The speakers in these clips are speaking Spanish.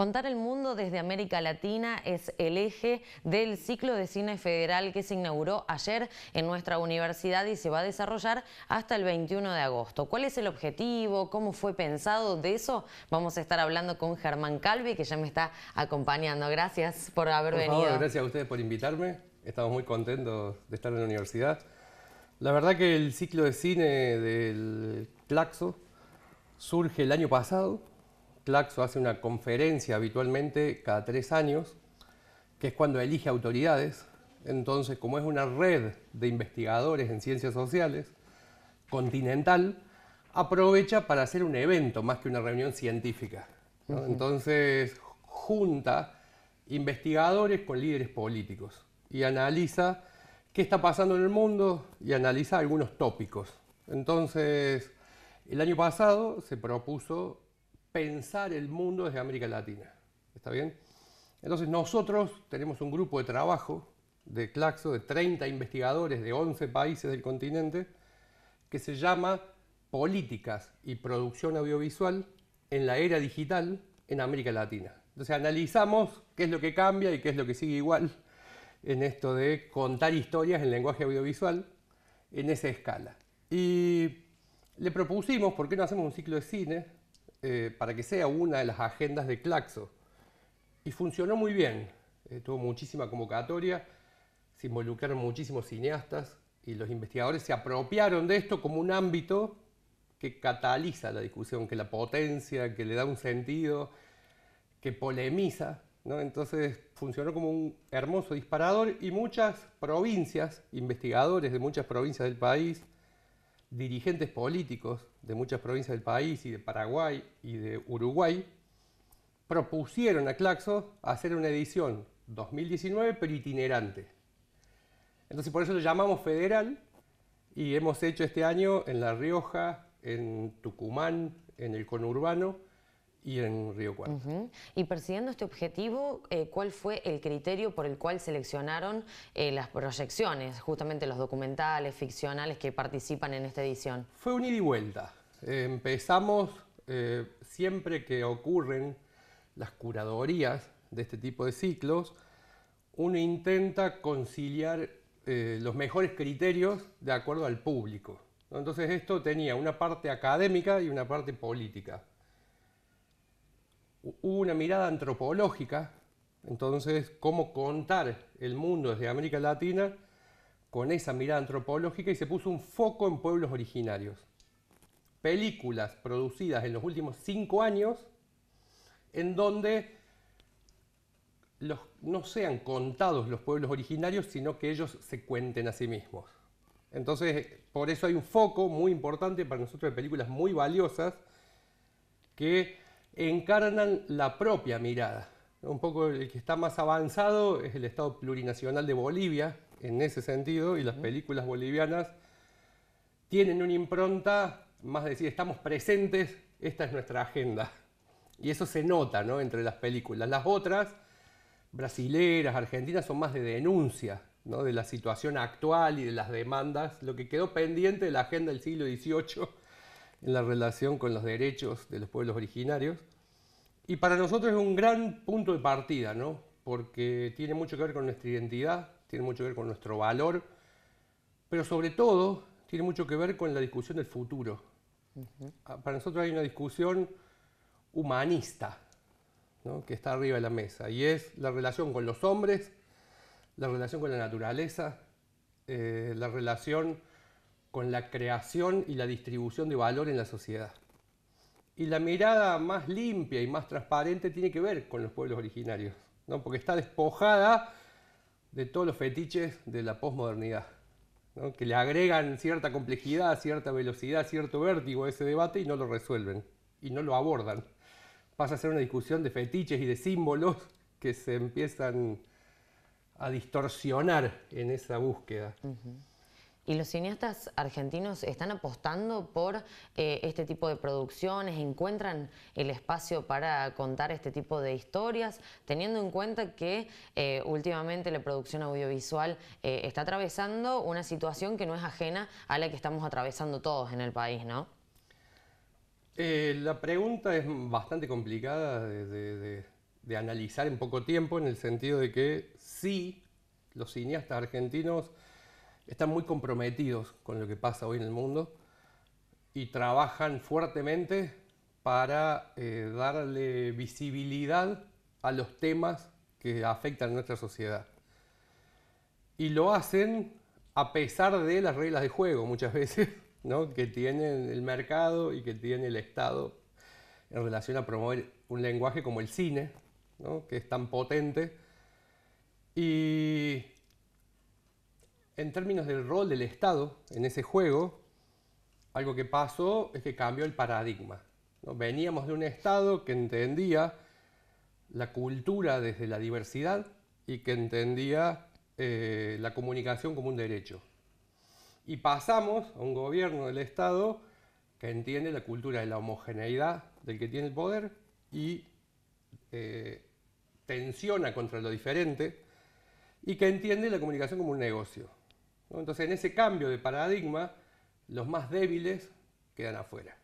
Contar el mundo desde América Latina es el eje del ciclo de cine federal que se inauguró ayer en nuestra universidad y se va a desarrollar hasta el 21 de agosto. ¿Cuál es el objetivo? ¿Cómo fue pensado? De eso vamos a estar hablando con Germán Calvi, que ya me está acompañando. Gracias por haber venido. Favor, gracias a ustedes por invitarme. Estamos muy contentos de estar en la universidad. La verdad que el ciclo de cine del Claxo surge el año pasado Claxo hace una conferencia habitualmente cada tres años, que es cuando elige autoridades. Entonces, como es una red de investigadores en ciencias sociales continental, aprovecha para hacer un evento más que una reunión científica. Entonces, junta investigadores con líderes políticos y analiza qué está pasando en el mundo y analiza algunos tópicos. Entonces, el año pasado se propuso pensar el mundo desde América Latina. ¿Está bien? Entonces nosotros tenemos un grupo de trabajo de Claxo de 30 investigadores de 11 países del continente que se llama Políticas y Producción Audiovisual en la Era Digital en América Latina. Entonces analizamos qué es lo que cambia y qué es lo que sigue igual en esto de contar historias en lenguaje audiovisual en esa escala. Y le propusimos, ¿por qué no hacemos un ciclo de cine eh, para que sea una de las agendas de Claxo. Y funcionó muy bien, eh, tuvo muchísima convocatoria, se involucraron muchísimos cineastas y los investigadores se apropiaron de esto como un ámbito que cataliza la discusión, que la potencia, que le da un sentido, que polemiza. Entonces funcionó como un hermoso disparador y muchas provincias, investigadores de muchas provincias del país, dirigentes políticos de muchas provincias del país y de Paraguay y de Uruguay propusieron a Claxo hacer una edición 2019 pero itinerante. Entonces por eso lo llamamos federal y hemos hecho este año en La Rioja, en Tucumán, en el conurbano y en Río Cuarto. Y persiguiendo este objetivo, eh, ¿cuál fue el criterio por el cual seleccionaron eh, las proyecciones, justamente los documentales, ficcionales que participan en esta edición? Fue un ida y vuelta. empezamos eh, siempre que ocurren las curadorías de este tipo de ciclos, uno intenta conciliar los mejores criterios de acuerdo al público. Entonces esto tenía una parte académica y una parte política hubo una mirada antropológica, entonces cómo contar el mundo desde América Latina con esa mirada antropológica y se puso un foco en pueblos originarios. Películas producidas en los últimos cinco años en donde los, no sean contados los pueblos originarios, sino que ellos se cuenten a sí mismos. Entonces, por eso hay un foco muy importante para nosotros de películas muy valiosas que encarnan la propia mirada. Un poco el que está más avanzado es el Estado plurinacional de Bolivia, en ese sentido, y las películas bolivianas tienen una impronta, más decir, estamos presentes, esta es nuestra agenda. Y eso se nota entre las películas. Las otras, brasileras, argentinas, son más de denuncia ¿no? de la situación actual y de las demandas, lo que quedó pendiente de la agenda del siglo XVIII en la relación con los derechos de los pueblos originarios. Y para nosotros es un gran punto de partida, ¿no? porque tiene mucho que ver con nuestra identidad, tiene mucho que ver con nuestro valor, pero sobre todo tiene mucho que ver con la discusión del futuro. Ah, para nosotros hay una discusión humanista que está arriba de la mesa y es la relación con los hombres, la relación con la naturaleza, eh, la relación con la creación y la distribución de valor en la sociedad. Y la mirada más limpia y más transparente tiene que ver con los pueblos originarios, ¿no? porque está despojada de todos los fetiches de la posmodernidad, que le agregan cierta complejidad, cierta velocidad, cierto vértigo a ese debate y no lo resuelven, y no lo abordan. Pasa a ser una discusión de fetiches y de símbolos que se empiezan a distorsionar en esa búsqueda. ¿Y los cineastas argentinos están apostando por eh, este tipo de producciones? ¿Encuentran el espacio para contar este tipo de historias? Teniendo en cuenta que eh, últimamente la producción audiovisual eh, está atravesando una situación que no es ajena a la que estamos atravesando todos en el país, ¿no? la pregunta es bastante complicada de analizar en poco tiempo, en el sentido de que sí, los cineastas argentinos están muy comprometidos con lo que pasa hoy en el mundo y trabajan fuertemente para eh, darle visibilidad a los temas que afectan a nuestra sociedad. Y lo hacen a pesar de las reglas de juego muchas veces que tiene el mercado y que tiene el Estado en relación a promover un lenguaje como el cine, que es tan potente. Y en términos del rol del Estado en ese juego, algo que pasó es que cambió el paradigma. Veníamos de un Estado que entendía la cultura desde la diversidad y que entendía eh, la comunicación como un derecho. Y pasamos a un gobierno del Estado que entiende la cultura de la homogeneidad del que tiene el poder y eh, tensiona contra lo diferente y que entiende la comunicación como un negocio. Entonces, en ese cambio de paradigma, los más débiles quedan afuera.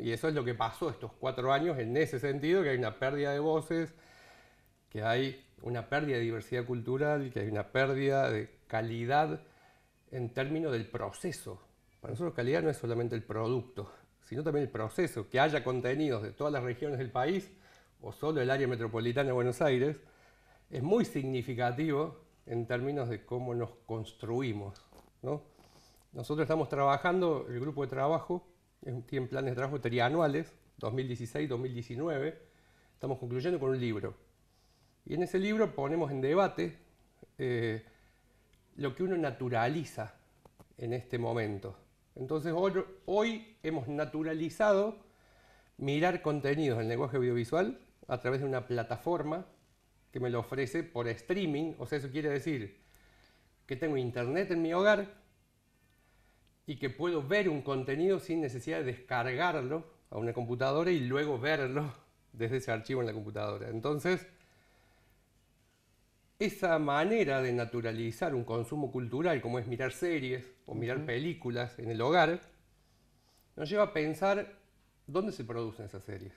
Y eso es lo que pasó estos cuatro años en ese sentido, que hay una pérdida de voces, que hay una pérdida de diversidad cultural, que hay una pérdida de calidad en términos del proceso. Para nosotros calidad no es solamente el producto, sino también el proceso, que haya contenidos de todas las regiones del país o solo el área metropolitana de Buenos Aires, es muy significativo en términos de cómo nos construimos. ¿no? Nosotros estamos trabajando, el grupo de trabajo tiene planes de trabajo trianuales, 2016-2019, estamos concluyendo con un libro. Y en ese libro ponemos en debate eh, lo que uno naturaliza en este momento. Entonces hoy, hoy hemos naturalizado mirar contenidos en lenguaje audiovisual a través de una plataforma que me lo ofrece por streaming. O sea, eso quiere decir que tengo internet en mi hogar y que puedo ver un contenido sin necesidad de descargarlo a una computadora y luego verlo desde ese archivo en la computadora. Entonces, esa manera de naturalizar un consumo cultural como es mirar series o mirar películas en el hogar, nos lleva a pensar dónde se producen esas series.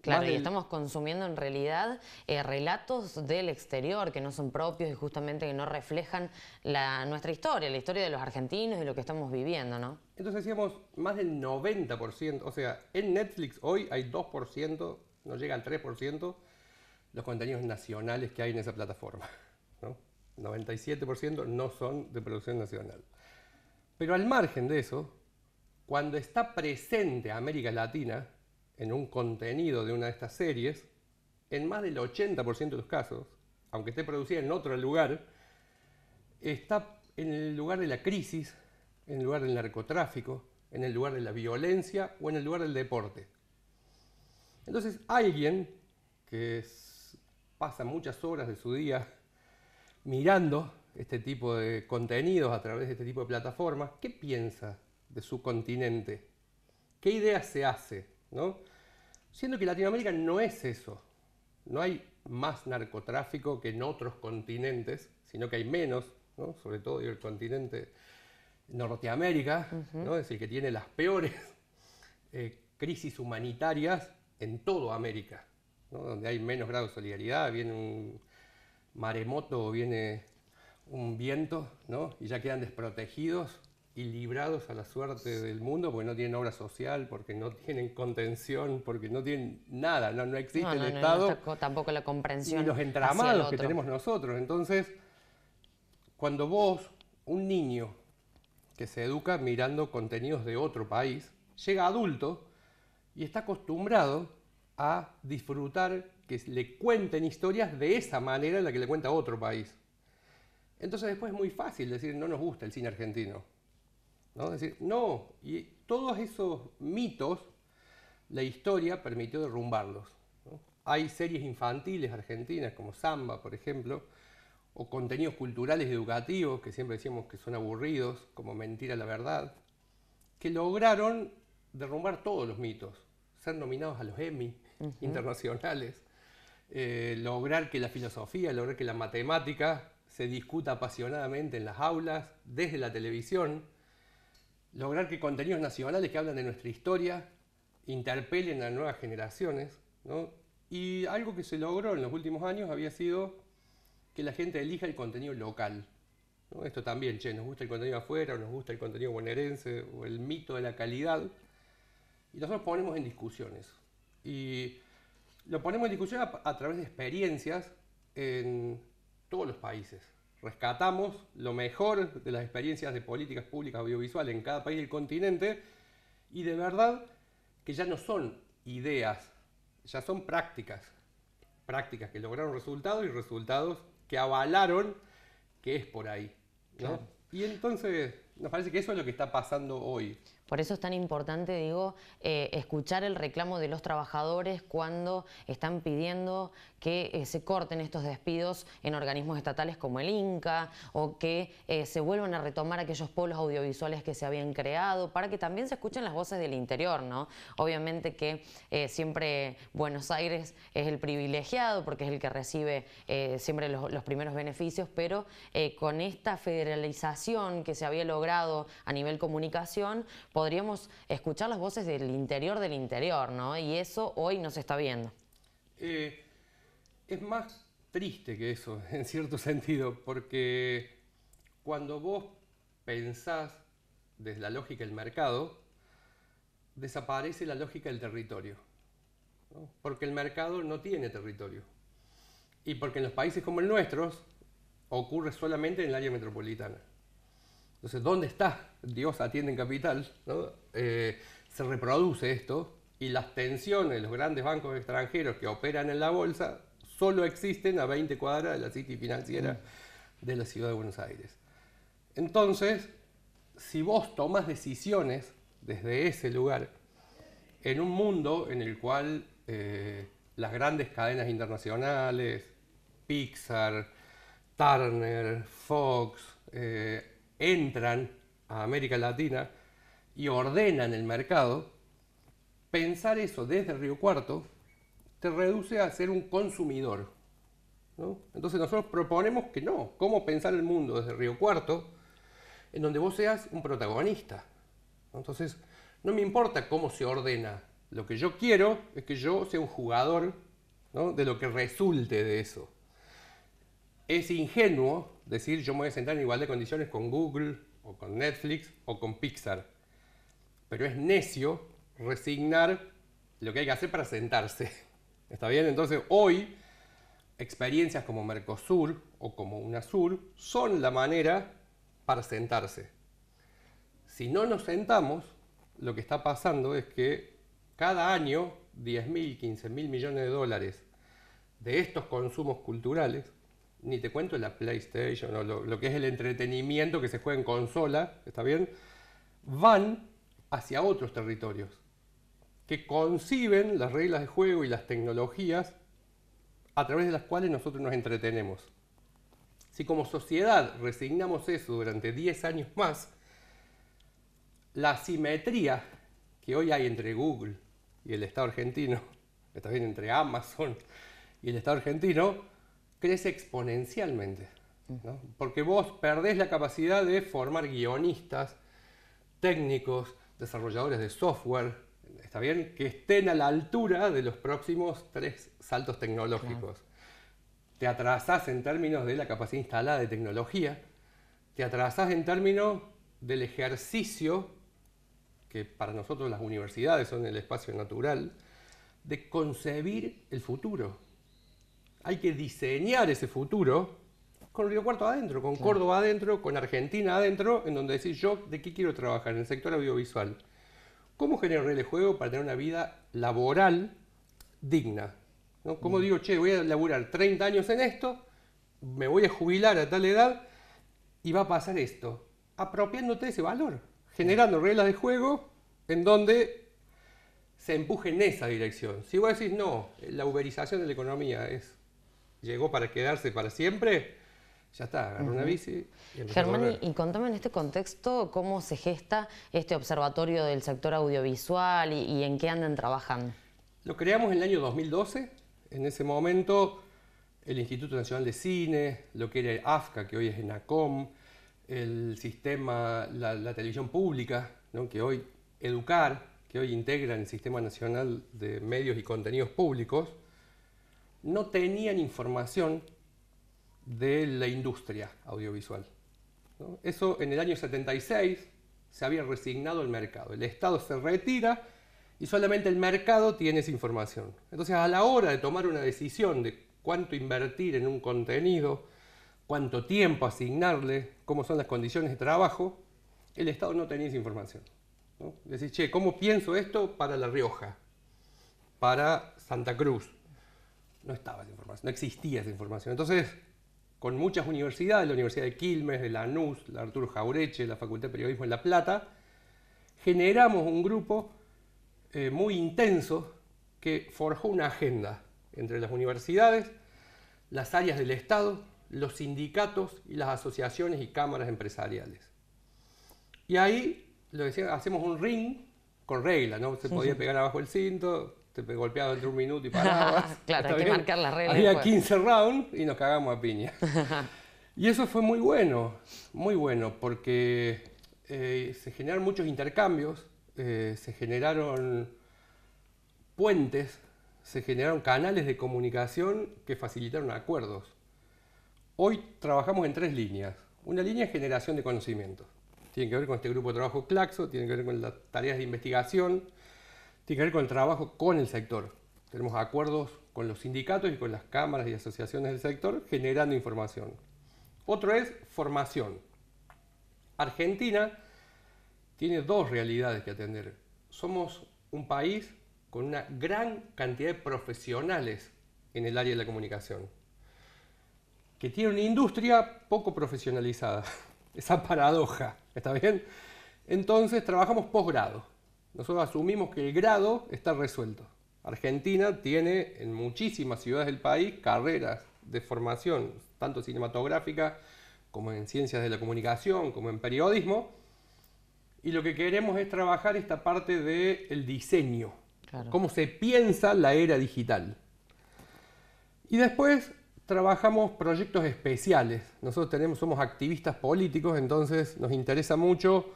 Claro, y estamos consumiendo en realidad eh, relatos del exterior que no son propios y justamente que no reflejan la, nuestra historia, la historia de los argentinos y lo que estamos viviendo, ¿no? Entonces decíamos, más del 90%, o sea, en Netflix hoy hay 2%, nos llega al 3%, los contenidos nacionales que hay en esa plataforma, 97% no son de producción nacional. Pero al margen de eso, cuando está presente América Latina, en un contenido de una de estas series, en más del 80% de los casos, aunque esté producida en otro lugar, está en el lugar de la crisis, en el lugar del narcotráfico, en el lugar de la violencia o en el lugar del deporte. Entonces alguien que pasa muchas horas de su día mirando este tipo de contenidos a través de este tipo de plataformas, ¿qué piensa de su continente? ¿Qué idea se hace? Siendo que Latinoamérica no es eso. No hay más narcotráfico que en otros continentes, sino que hay menos, sobre todo el continente Norteamérica, ¿no? es decir, que tiene las peores eh, crisis humanitarias en toda América, donde hay menos grado de solidaridad, viene un maremoto o viene un viento, ¿no? y ya quedan desprotegidos y librados a la suerte del mundo porque no tienen obra social, porque no tienen contención, porque no tienen nada, no, existe el Estado. tampoco la comprensión. Y los entramados que tenemos nosotros. Entonces, cuando vos, un niño que se educa mirando contenidos de otro país, llega adulto y está acostumbrado a disfrutar que le cuenten historias de esa manera en la que le cuenta otro país. Entonces después es muy fácil decir, no nos gusta el cine argentino ¿no? decir, no, y todos esos mitos, la historia permitió derrumbarlos. Hay series infantiles argentinas, como Samba, por ejemplo, o contenidos culturales y educativos, que siempre decimos que son aburridos, como Mentira la Verdad, que lograron derrumbar todos los mitos, ser nominados a los Emmy internacionales, eh, lograr que la filosofía, lograr que la matemática se discuta apasionadamente en las aulas, desde la televisión, lograr que contenidos nacionales que hablan de nuestra historia interpelen a nuevas generaciones. Y algo que se logró en los últimos años había sido que la gente elija el contenido local. Esto también, che, nos gusta el contenido afuera, o nos gusta el contenido bonaerense, o el mito de la calidad. Y nosotros ponemos en discusiones. Y lo ponemos en discusión a través de experiencias en todos los países rescatamos lo mejor de las experiencias de políticas públicas audiovisuales en cada país del continente y de verdad que ya no son ideas, ya son prácticas, prácticas que lograron resultados y resultados que avalaron que es por ahí. Y entonces nos parece que eso es lo que está pasando hoy. Por eso es tan importante, digo, eh, escuchar el reclamo de los trabajadores cuando están pidiendo que eh, se corten estos despidos en organismos estatales como el INCA o que eh, se vuelvan a retomar aquellos polos audiovisuales que se habían creado para que también se escuchen las voces del interior, ¿no? Obviamente que siempre Buenos Aires es el privilegiado porque es el que recibe siempre los, los, primeros beneficios, pero con esta federalización que se había logrado a nivel comunicación, podríamos escuchar las voces del interior del interior, ¿no? Y eso hoy no se está viendo. Eh, es más triste que eso, en cierto sentido, porque cuando vos pensás desde la lógica del mercado, desaparece la lógica del territorio. Porque el mercado no tiene territorio. Y porque en los países como el nuestro ocurre solamente en el área metropolitana. Entonces, ¿dónde está? Dios atiende en capital, eh, se reproduce esto y las tensiones los grandes bancos extranjeros que operan en la bolsa solo existen a 20 cuadras de la City Financiera mm. de la Ciudad de Buenos Aires. Entonces, si vos tomás decisiones desde ese lugar, en un mundo en el cual eh, las grandes cadenas internacionales, Pixar, Turner, Fox, eh, entran a América Latina y ordenan el mercado, pensar eso desde Río Cuarto te reduce a ser un consumidor. Entonces nosotros proponemos que no, cómo pensar el mundo desde Río Cuarto, en donde vos seas un protagonista. Entonces, no me importa cómo se ordena, lo que yo quiero es que yo sea un jugador de lo que resulte de eso es ingenuo decir yo me voy a sentar en igual de condiciones con Google o con Netflix o con Pixar. Pero es necio resignar lo que hay que hacer para sentarse. ¿Está bien? Entonces hoy experiencias como Mercosur o como UNASUR son la manera para sentarse. Si no nos sentamos, lo que está pasando es que cada año 10.000, 15.000 millones de dólares de estos consumos culturales ni te cuento la PlayStation o lo, que es el entretenimiento que se juega en consola, ¿está bien? Van hacia otros territorios que conciben las reglas de juego y las tecnologías a través de las cuales nosotros nos entretenemos. Si como sociedad resignamos eso durante 10 años más, la simetría que hoy hay entre Google y el Estado argentino, está bien, entre Amazon y el Estado argentino, crece exponencialmente. Mm. Porque vos perdés la capacidad de formar guionistas, técnicos, desarrolladores de software, ¿está bien? Que estén a la altura de los próximos tres saltos tecnológicos. Te atrasás en términos de la capacidad instalada de tecnología, te atrasás en términos del ejercicio, que para nosotros las universidades son el espacio natural, de concebir el futuro hay que diseñar ese futuro con Río Cuarto adentro, con Córdoba adentro, con Argentina adentro, en donde decís yo de qué quiero trabajar en el sector audiovisual. ¿Cómo generar de juego para tener una vida laboral digna? ¿Cómo mm. digo, che, voy a laburar 30 años en esto, me voy a jubilar a tal edad y va a pasar esto? Apropiándote de ese valor, generando reglas de juego en donde se empuje en esa dirección. Si vos decís, no, la uberización de la economía es llegó para quedarse para siempre, ya está, agarró una bici. Y Germán, y, contame en este contexto cómo se gesta este observatorio del sector audiovisual y, en qué andan trabajando. Lo creamos en el año 2012. En ese momento, el Instituto Nacional de Cine, lo que era AFCA, que hoy es ENACOM, el sistema, la, televisión pública, que hoy educar, que hoy integra el Sistema Nacional de Medios y Contenidos Públicos, no tenían información de la industria audiovisual. Eso en el año 76 se había resignado el mercado. El Estado se retira y solamente el mercado tiene esa información. Entonces, a la hora de tomar una decisión de cuánto invertir en un contenido, cuánto tiempo asignarle, cómo son las condiciones de trabajo, el Estado no tenía esa información. Decís, che, ¿cómo pienso esto para La Rioja? Para Santa Cruz, no estaba esa información, no existía esa información. Entonces, con muchas universidades, la Universidad de Quilmes, de Lanús, la Arturo Jaureche, la Facultad de Periodismo en La Plata, generamos un grupo eh, muy intenso que forjó una agenda entre las universidades, las áreas del Estado, los sindicatos y las asociaciones y cámaras empresariales. Y ahí, lo decía, hacemos un ring con regla, ¿no? Se podía pegar abajo el cinto, te dentro de un minuto y parabas. claro, hay marcar Había 15 pues. rounds y nos cagamos a piña. y eso fue muy bueno, muy bueno, porque eh, se generaron muchos intercambios, eh, se generaron puentes, se generaron canales de comunicación que facilitaron acuerdos. Hoy trabajamos en tres líneas. Una línea es generación de conocimientos. Tiene que ver con este grupo de trabajo Claxo, tiene que ver con las tareas de investigación, tiene que ver con el trabajo con el sector. Tenemos acuerdos con los sindicatos y con las cámaras y asociaciones del sector generando información. Otro es formación. Argentina tiene dos realidades que atender. Somos un país con una gran cantidad de profesionales en el área de la comunicación, que tiene una industria poco profesionalizada. Esa paradoja, ¿está bien? Entonces trabajamos posgrado nosotros asumimos que el grado está resuelto. Argentina tiene en muchísimas ciudades del país carreras de formación, tanto cinematográfica como en ciencias de la comunicación, como en periodismo, y lo que queremos es trabajar esta parte del diseño, cómo se piensa la era digital. Y después trabajamos proyectos especiales. Nosotros somos activistas políticos, entonces nos interesa mucho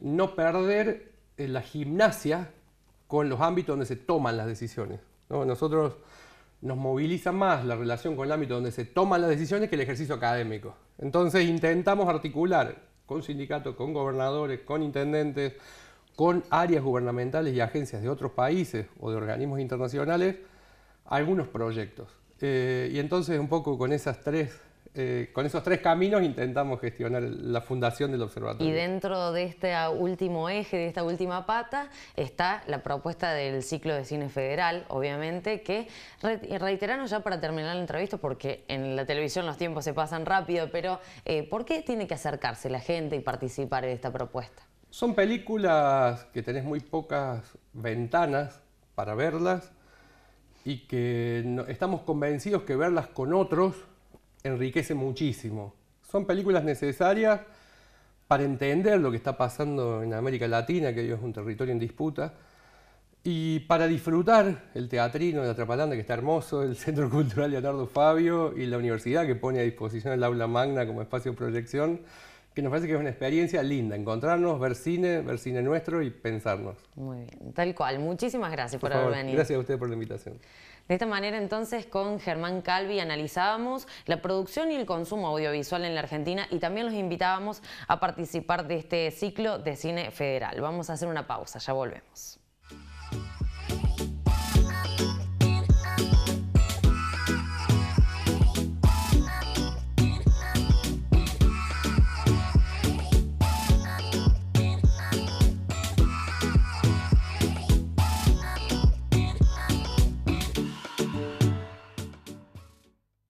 no perder en la gimnasia con los ámbitos donde se toman las decisiones. Nosotros nos moviliza más la relación con el ámbito donde se toman las decisiones que el ejercicio académico. Entonces intentamos articular con sindicatos, con gobernadores, con intendentes, con áreas gubernamentales y agencias de otros países o de organismos internacionales algunos proyectos. Eh, y entonces un poco con esas tres eh, con esos tres caminos intentamos gestionar la fundación del observatorio. Y dentro de este último eje, de esta última pata, está la propuesta del ciclo de cine federal, obviamente, que reiteranos ya para terminar la entrevista, porque en la televisión los tiempos se pasan rápido, pero eh, ¿por qué tiene que acercarse la gente y participar en esta propuesta? Son películas que tenés muy pocas ventanas para verlas y que estamos convencidos que verlas con otros enriquece muchísimo. Son películas necesarias para entender lo que está pasando en América Latina, que es un territorio en disputa, y para disfrutar el teatrino de Atrapalanda, que está hermoso, el Centro Cultural Leonardo Fabio y la universidad que pone a disposición el aula magna como espacio de proyección que nos parece que es una experiencia linda, encontrarnos, ver cine, ver cine nuestro y pensarnos. Muy bien, tal cual. Muchísimas gracias por, haber venido. Gracias a usted por la invitación. De esta manera entonces con Germán Calvi analizábamos la producción y el consumo audiovisual en la Argentina y también los invitábamos a participar de este ciclo de cine federal. Vamos a hacer una pausa, ya volvemos.